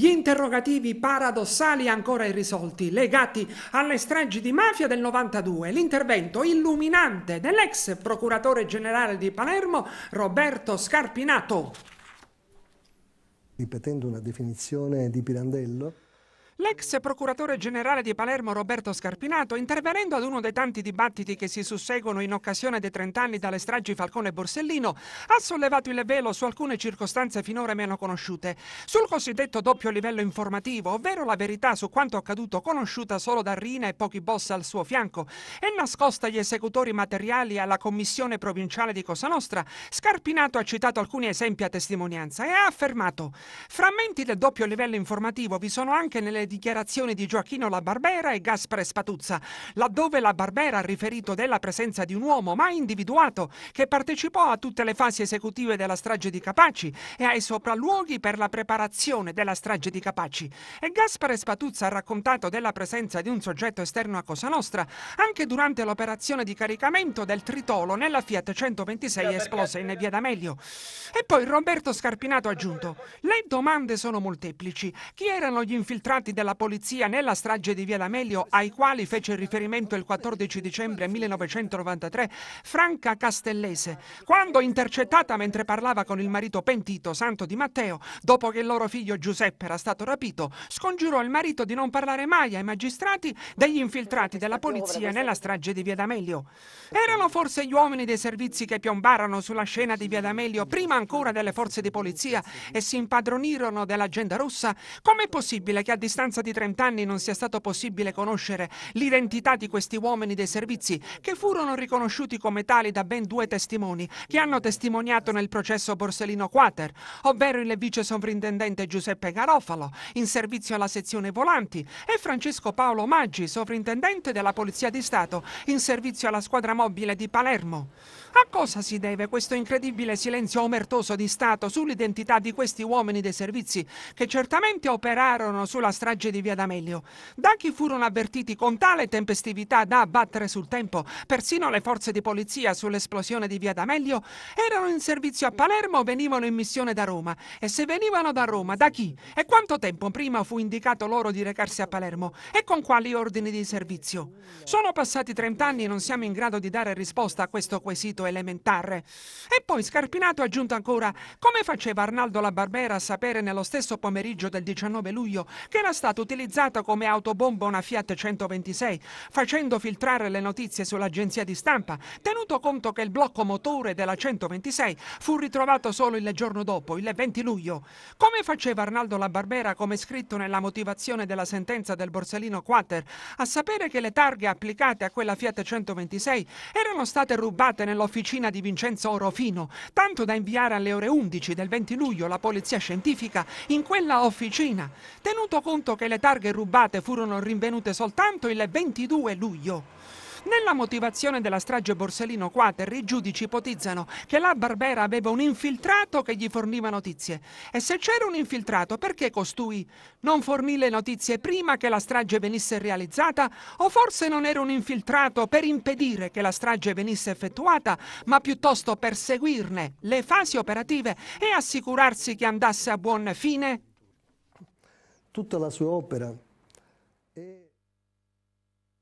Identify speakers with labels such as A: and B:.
A: Gli interrogativi paradossali ancora irrisolti legati alle stragi di mafia del 92, l'intervento illuminante dell'ex procuratore generale di Palermo Roberto Scarpinato. Ripetendo una definizione di Pirandello, L'ex procuratore generale di Palermo Roberto Scarpinato, intervenendo ad uno dei tanti dibattiti che si susseguono in occasione dei 30 anni dalle stragi Falcone e Borsellino, ha sollevato il velo su alcune circostanze finora meno conosciute, sul cosiddetto doppio livello informativo, ovvero la verità su quanto accaduto conosciuta solo da Rina e pochi boss al suo fianco, e nascosta agli esecutori materiali alla commissione provinciale di Cosa Nostra, Scarpinato ha citato alcuni esempi a testimonianza e ha affermato «Frammenti del doppio livello informativo vi sono anche nelle dichiarazioni di Gioacchino La Barbera e Gaspare Spatuzza, laddove La Barbera ha riferito della presenza di un uomo mai individuato che partecipò a tutte le fasi esecutive della strage di Capaci e ai sopralluoghi per la preparazione della strage di Capaci. E Gaspare Spatuzza ha raccontato della presenza di un soggetto esterno a Cosa Nostra anche durante l'operazione di caricamento del tritolo nella Fiat 126 esplosa in via D'Amelio. E poi Roberto Scarpinato ha aggiunto: Le domande sono molteplici. Chi erano gli infiltrati del della polizia nella strage di Via D'Amelio, ai quali fece riferimento il 14 dicembre 1993 Franca Castellese, quando intercettata mentre parlava con il marito pentito Santo Di Matteo, dopo che il loro figlio Giuseppe era stato rapito, scongiurò il marito di non parlare mai ai magistrati degli infiltrati della polizia nella strage di Via D'Amelio. Erano forse gli uomini dei servizi che piombarono sulla scena di Via D'Amelio prima ancora delle forze di polizia e si impadronirono dell'agenda rossa? Com'è possibile che a distanza distanza di 30 anni non sia stato possibile conoscere l'identità di questi uomini dei servizi, che furono riconosciuti come tali da ben due testimoni che hanno testimoniato nel processo Borsellino Quater, ovvero il vice sovrintendente Giuseppe Garofalo, in servizio alla sezione volanti, e Francesco Paolo Maggi, sovrintendente della Polizia di Stato, in servizio alla squadra mobile di Palermo. A cosa si deve questo incredibile silenzio omertoso di Stato sull'identità di questi uomini dei servizi che certamente operarono sulla strage di Via D'Amelio? Da chi furono avvertiti con tale tempestività da abbattere sul tempo persino le forze di polizia sull'esplosione di Via D'Amelio? Erano in servizio a Palermo o venivano in missione da Roma? E se venivano da Roma, da chi? E quanto tempo prima fu indicato loro di recarsi a Palermo? E con quali ordini di servizio? Sono passati 30 anni e non siamo in grado di dare risposta a questo quesito quanto elementare. E poi Scarpinato ha aggiunto ancora come faceva Arnaldo la Barbera a sapere nello stesso pomeriggio del 19 luglio che era stata utilizzata come autobomba una Fiat 126, facendo filtrare le notizie sull'agenzia di stampa, tenuto conto che il blocco motore della 126 fu ritrovato solo il giorno dopo, il 20 luglio. Come faceva Arnaldo la Barbera, come scritto nella motivazione della sentenza del Borsellino Quater, a sapere che le targhe applicate a quella Fiat 126 erano state rubate nell'offerta? nell'officina di Vincenzo Orofino, tanto da inviare alle ore 11 del 20 luglio la polizia scientifica in quella officina, tenuto conto che le targhe rubate furono rinvenute soltanto il 22 luglio. Nella motivazione della strage Borsellino Quater i giudici ipotizzano che la Barbera aveva un infiltrato che gli forniva notizie e se c'era un infiltrato perché costui non fornì le notizie prima che la strage venisse realizzata o forse non era un infiltrato per impedire che la strage venisse effettuata ma piuttosto per seguirne le fasi operative e assicurarsi che andasse a buon fine? Tutta la sua opera